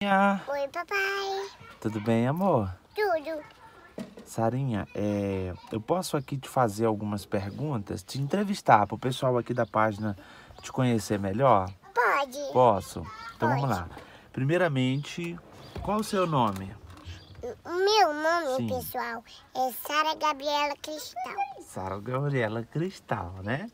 Oi, papai. Tudo bem, amor? Tudo. Sarinha, é, eu posso aqui te fazer algumas perguntas, te entrevistar para o pessoal aqui da página te conhecer melhor? Pode. Posso? Então Pode. vamos lá. Primeiramente, qual o seu nome? Meu nome, Sim. pessoal, é Sara Gabriela Cristal. Sara Gabriela Cristal, né?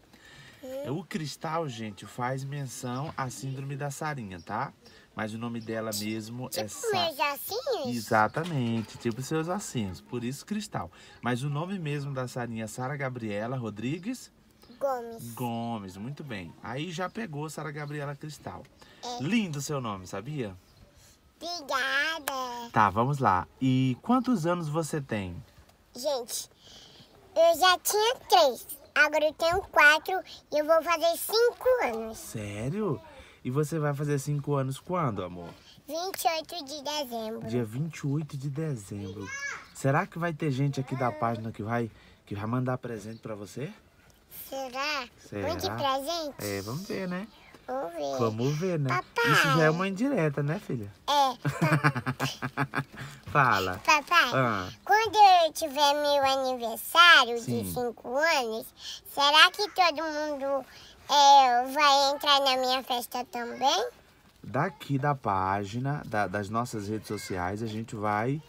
cristal, gente, faz menção à síndrome da sarinha, tá? Mas o nome dela mesmo tipo é... Tipo meus assinhos? Exatamente, tipo seus assinhos, por isso cristal. Mas o nome mesmo da sarinha é Sara Gabriela Rodrigues... Gomes. Gomes, muito bem. Aí já pegou Sara Gabriela Cristal. É. Lindo seu nome, sabia? Obrigada. Tá, vamos lá. E quantos anos você tem? Gente, eu já tinha três. Agora eu tenho quatro e eu vou fazer cinco anos. Sério? E você vai fazer cinco anos quando, amor? 28 de dezembro. Dia 28 de dezembro. Será que vai ter gente aqui da página que vai, que vai mandar presente pra você? Será? Será? Muito presente? É, vamos ver, né? Vamos ver. Vamos ver, né? Papai. Isso já é uma indireta, né, filha? É. Fala. Papai, ah. quando eu tiver meu aniversário Sim. de 5 anos, será que todo mundo é, vai entrar na minha festa também? Daqui da página, da, das nossas redes sociais, a gente vai,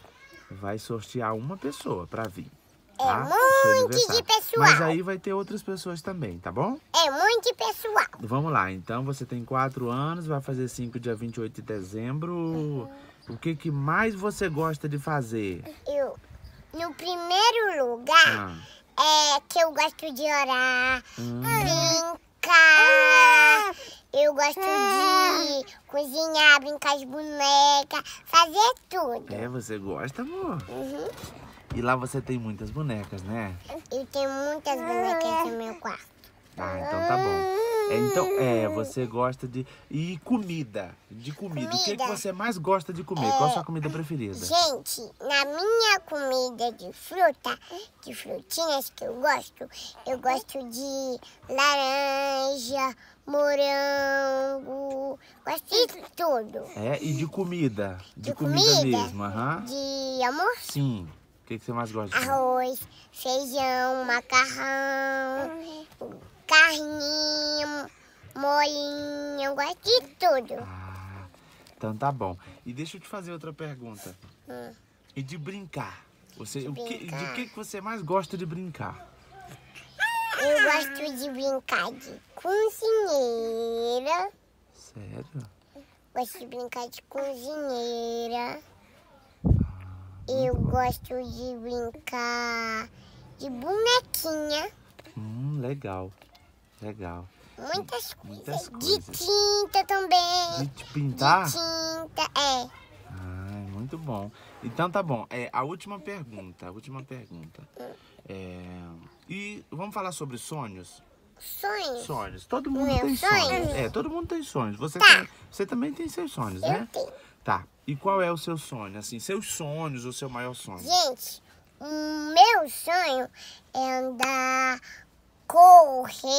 vai sortear uma pessoa para vir. É tá? um monte de pessoal. Mas aí vai ter outras pessoas também, tá bom? É muito pessoal. Vamos lá, então você tem 4 anos, vai fazer 5 dia 28 de dezembro. Uhum. O que, que mais você gosta de fazer? Eu, no primeiro lugar, ah. é que eu gosto de orar, hum. brincar, ah. eu gosto de ah cozinhar, brincar de boneca, fazer tudo. É, você gosta, amor? Uhum. E lá você tem muitas bonecas, né? Eu tenho muitas bonecas no meu quarto. Ah, então tá bom. É, então, é, você gosta de... E comida, de comida. comida. O que, é que você mais gosta de comer? É... Qual a sua é, comida preferida? Gente, na minha comida de fruta, de frutinhas que eu gosto, eu gosto de laranja, morango, de assim? tudo. É, e de comida? De, de comida, comida, mesmo, aham. Uhum. De amor? Sim. O que, que, você mais gosta? Arroz, feijão, macarrão, carninho, molinho, eu gosto de tudo. Ah, então tá bom. E deixa eu te fazer outra pergunta. Hum. E de brincar? Você, de, o brincar. Que, de que, que você mais gosta de brincar? Eu gosto de brincar de cozinheira. Sério? Gosto de brincar de cozinheira. Ah, Eu gosto de brincar de bonequinha. Hum, legal. Legal. Muitas, Muitas coisas. coisas. De tinta também. De pintar? De tinta, é. Ah, muito bom. Então tá bom. É, a última pergunta, a última pergunta. Hum. É, e vamos falar sobre sonhos? Sonhos. Sonhos. Todo mundo Meu é tem sonhos. sonhos. É, todo mundo tem sonhos. Você, tá. tem, você também tem seus sonhos, Eu né? Tenho. Tá. E qual é o seu sonho? Assim, seus sonhos, o seu maior sonho? Gente, o meu sonho é andar, correr,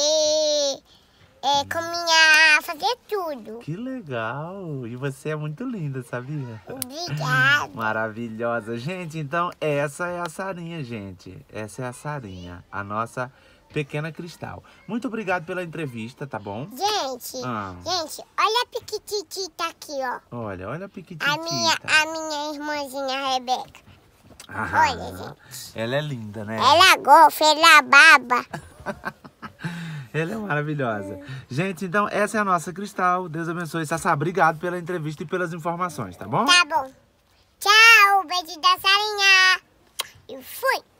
é, hum. caminhar, fazer tudo. Que legal! E você é muito linda, sabia? Obrigada. Maravilhosa. Gente, então essa é a Sarinha, gente. Essa é a Sarinha, a nossa Pequena Cristal. Muito obrigado pela entrevista, tá bom? Gente, ah. gente, olha a Piquititita aqui, ó. Olha, olha a Piquititita. A minha, a minha irmãzinha Rebeca. Ah, olha, gente. Ela é linda, né? Ela é golfe, ela é baba. Ela é maravilhosa. Gente, então essa é a nossa Cristal. Deus abençoe. Sassá, obrigado pela entrevista e pelas informações, tá bom? Tá bom. Tchau, beijo da Sarinha. e fui.